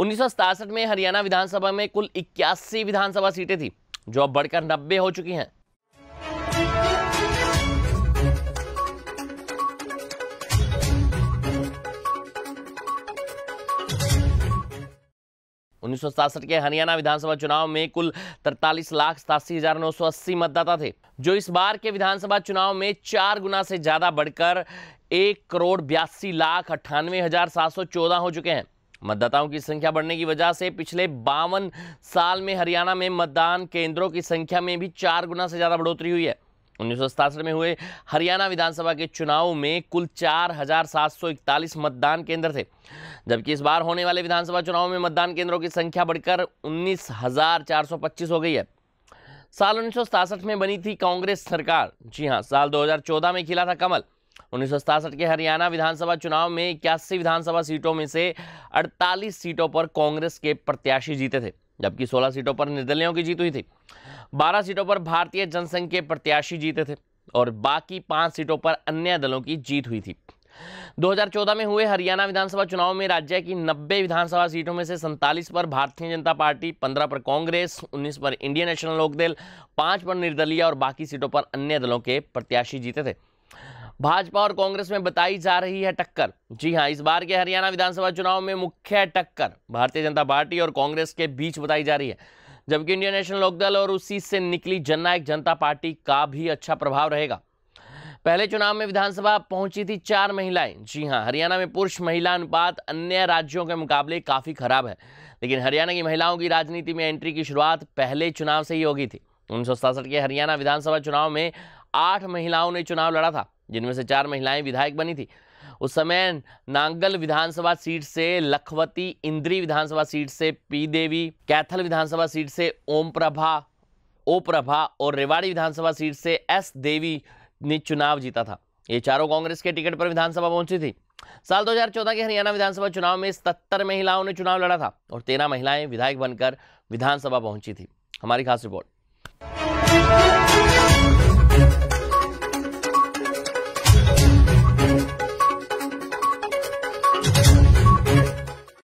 उन्नीस में हरियाणा विधानसभा में कुल इक्यासी विधानसभा सीटें थी जो अब बढ़कर नब्बे हो चुकी हैं उन्नीस के हरियाणा विधानसभा चुनाव में कुल तरतालीस लाख सतासी हजार नौ सौ अस्सी मतदाता थे जो इस बार के विधानसभा चुनाव में चार गुना से ज्यादा बढ़कर एक करोड़ बयासी लाख अट्ठानवे हजार सात सौ चौदह हो चुके हैं मतदाताओं की संख्या बढ़ने की वजह से पिछले बावन साल में हरियाणा में मतदान केंद्रों की संख्या में भी चार गुना से ज़्यादा बढ़ोतरी हुई है उन्नीस में हुए हरियाणा विधानसभा के चुनाव में कुल चार हजार सात सौ इकतालीस मतदान केंद्र थे जबकि इस बार होने वाले विधानसभा चुनाव में मतदान केंद्रों की संख्या बढ़कर उन्नीस हजार चार सौ पच्चीस हो गई है साल उन्नीस में बनी थी कांग्रेस सरकार जी हाँ साल 2014 में खिला था कमल उन्नीस के हरियाणा विधानसभा चुनाव में इक्यासी विधानसभा सीटों में से 48 सीटों पर कांग्रेस के प्रत्याशी जीते थे जबकि 16 सीटों पर निर्दलीयों की जीत हुई थी 12 सीटों पर भारतीय जनसंघ के प्रत्याशी जीते थे और बाकी पांच सीटों पर अन्य दलों की जीत हुई थी 2014 में हुए हरियाणा विधानसभा चुनाव में राज्य की 90 विधानसभा सीटों में से 47 पर भारतीय जनता पार्टी 15 पर कांग्रेस 19 पर इंडियन नेशनल लोकदल 5 पर निर्दलीय और बाकी सीटों पर अन्य दलों के प्रत्याशी जीते थे भाजपा और कांग्रेस में बताई जा रही है टक्कर जी हाँ इस बार के हरियाणा विधानसभा चुनाव में मुख्य टक्कर भारतीय जनता पार्टी और कांग्रेस के बीच बताई जा रही है जबकि इंडियन नेशनल लोकदल और उसी से निकली जननायक जनता पार्टी का भी अच्छा प्रभाव रहेगा पहले चुनाव में विधानसभा पहुंची थी चार महिलाएं जी हाँ हरियाणा में पुरुष महिला अनुपात अन्य राज्यों के मुकाबले काफ़ी खराब है लेकिन हरियाणा की महिलाओं की राजनीति में एंट्री की शुरुआत पहले चुनाव से ही होगी थी उन्नीस के हरियाणा विधानसभा चुनाव में आठ महिलाओं ने चुनाव लड़ा था जिनमें से चार महिलाएं विधायक बनी थी उस समय नांगल विधानसभा सीट से लखवती इंद्री विधानसभा सीट से पी देवी कैथल विधानसभा सीट से ओम प्रभा ओ प्रभा और रेवाड़ी विधानसभा सीट से एस देवी ने चुनाव जीता था ये चारों कांग्रेस के टिकट पर विधानसभा पहुंची थी साल 2014 के हरियाणा विधानसभा चुनाव में सत्तर महिलाओं ने चुनाव लड़ा था और तेरह महिलाएं विधायक बनकर विधानसभा पहुंची थी हमारी खास रिपोर्ट